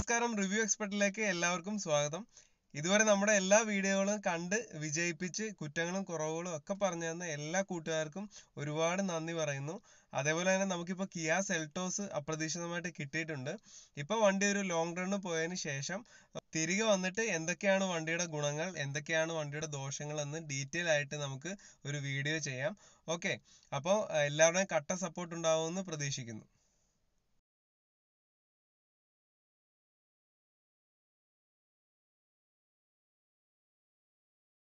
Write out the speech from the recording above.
നമസ്കാരം റിവ്യൂ എക്സ്പെർട്ടിലേക്ക് എല്ലാവർക്കും സ്വാഗതം ഇതുവരെ നമ്മുടെ എല്ലാ വീഡിയോകളും കണ്ട് വിജയിപ്പിച്ച് കുറ്റങ്ങളും കുറവുകളും ഒക്കെ പറഞ്ഞു തന്ന എല്ലാ കൂട്ടുകാർക്കും ഒരുപാട് നന്ദി പറയുന്നു അതേപോലെ തന്നെ നമുക്കിപ്പോൾ കിയാ സെൽട്ടോസ് അപ്രതീക്ഷിതമായിട്ട് കിട്ടിയിട്ടുണ്ട് ഇപ്പോൾ വണ്ടി ഒരു ലോങ് റണ് പോയതിന് ശേഷം തിരികെ വന്നിട്ട് എന്തൊക്കെയാണ് വണ്ടിയുടെ ഗുണങ്ങൾ എന്തൊക്കെയാണ് വണ്ടിയുടെ ദോഷങ്ങൾ എന്ന് ഡീറ്റെയിൽ ആയിട്ട് നമുക്ക് ഒരു വീഡിയോ ചെയ്യാം ഓക്കെ അപ്പോൾ എല്ലാവരുടെയും കട്ട സപ്പോർട്ട് ഉണ്ടാവുമെന്ന് പ്രതീക്ഷിക്കുന്നു